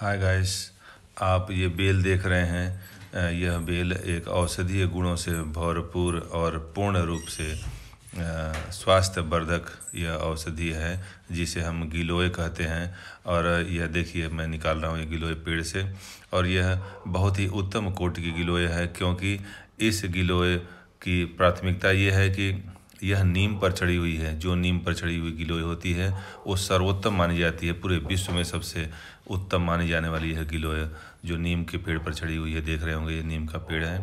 Hi guys आप ये bell देख रहे हैं यह बेल एक औषधीय गुणों से भरपूर और पूर्ण रूप से स्वास्थ्य वर्धक यह औषधि है जिसे हम गिलोय कहते हैं और यह देखिए मैं निकाल रहा हूँ ये गिलोय पेड़ से और यह बहुत ही उत्तम कोट की गिलोय है क्योंकि इस गिलोय की प्राथमिकता ये है कि यह नीम पर चढ़ी हुई है जो नीम पर चढ़ी हुई गिलोय होती है वो सर्वोत्तम मानी जाती है पूरे विश्व में सबसे उत्तम मानी जाने वाली यह गिलोय जो नीम के पेड़ पर चढ़ी हुई है देख रहे होंगे ये नीम का पेड़ है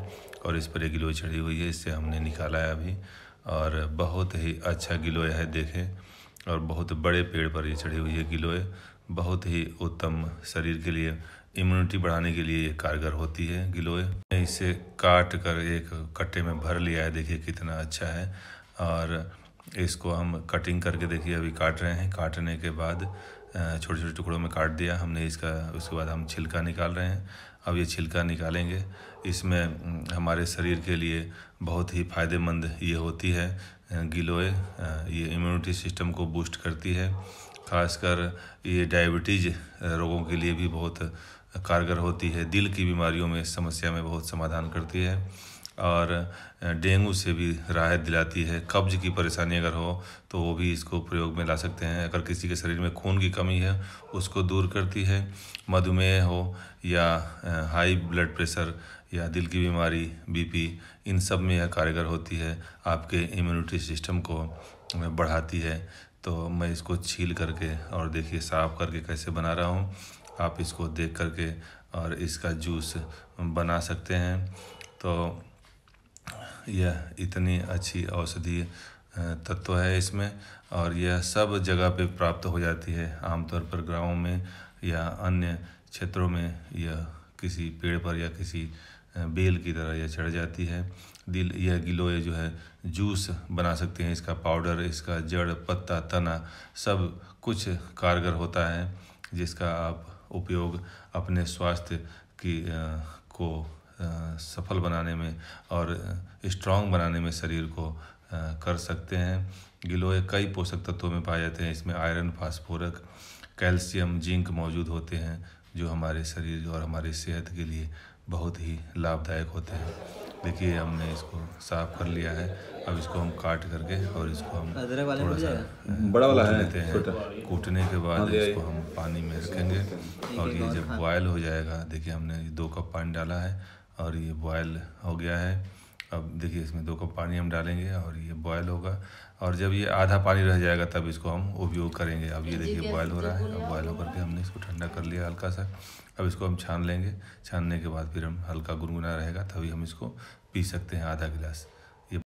और इस पर यह गिलोय चढ़ी हुई है इससे हमने निकाला है अभी और बहुत ही अच्छा गिलोय है देखें और बहुत बड़े पेड़ पर ये चढ़ी हुई है गिलोय बहुत ही उत्तम शरीर के लिए इम्यूनिटी बढ़ाने के लिए ये कारगर होती है गिलोय इसे काट कर एक कट्टे में भर लिया है देखिए कितना अच्छा है और इसको हम कटिंग करके देखिए अभी काट रहे हैं काटने के बाद छोटे छोटे टुकड़ों में काट दिया हमने इसका उसके बाद हम छिलका निकाल रहे हैं अब ये छिलका निकालेंगे इसमें हमारे शरीर के लिए बहुत ही फ़ायदेमंद ये होती है गिलोय ये इम्यूनिटी सिस्टम को बूस्ट करती है खासकर ये डायबिटीज़ रोगों के लिए भी बहुत कारगर होती है दिल की बीमारियों में समस्या में बहुत समाधान करती है और डेंगू से भी राहत दिलाती है कब्ज की परेशानी अगर हो तो वो भी इसको प्रयोग में ला सकते हैं अगर किसी के शरीर में खून की कमी है उसको दूर करती है मधुमेह हो या हाई ब्लड प्रेशर या दिल की बीमारी बीपी इन सब में यह कारगर होती है आपके इम्यूनिटी सिस्टम को बढ़ाती है तो मैं इसको छील करके और देखिए साफ करके कैसे बना रहा हूँ आप इसको देख करके और इसका जूस बना सकते हैं तो यह इतनी अच्छी औषधीय तत्व है इसमें और यह सब जगह पे प्राप्त हो जाती है आमतौर पर गाँव में या अन्य क्षेत्रों में यह किसी पेड़ पर या किसी बेल की तरह यह चढ़ जाती है दिल यह गिलोय जो है जूस बना सकते हैं इसका पाउडर इसका जड़ पत्ता तना सब कुछ कारगर होता है जिसका आप उपयोग अपने स्वास्थ्य की को सफल बनाने में और स्ट्रांग बनाने में शरीर को कर सकते हैं गिलोय कई पोषक तत्वों में पाए जाते हैं इसमें आयरन फास्फोरक कैल्शियम जिंक मौजूद होते हैं जो हमारे शरीर और हमारी सेहत के लिए बहुत ही लाभदायक होते हैं देखिए हमने इसको साफ कर लिया है अब इसको हम काट करके और इसको हम थोड़ा सा बड़ा वाला है लेते हैं कूटने के बाद हाँ, इसको हम पानी में रखेंगे और ये जब बॉयल हाँ। हो जाएगा देखिए हमने दो कप पानी डाला है और ये बॉयल हो गया है अब देखिए इसमें दो कप पानी हम डालेंगे और ये बॉयल होगा और जब ये आधा पानी रह जाएगा तब इसको हम उपयोग करेंगे अब ये देखिए बॉयल हो रहा है अब बॉयल होकर के हमने इसको ठंडा कर लिया हल्का सा अब इसको हम छान लेंगे छानने के बाद फिर हम हल्का गुनगुना रहेगा तभी हम इसको पी सकते हैं आधा गिलास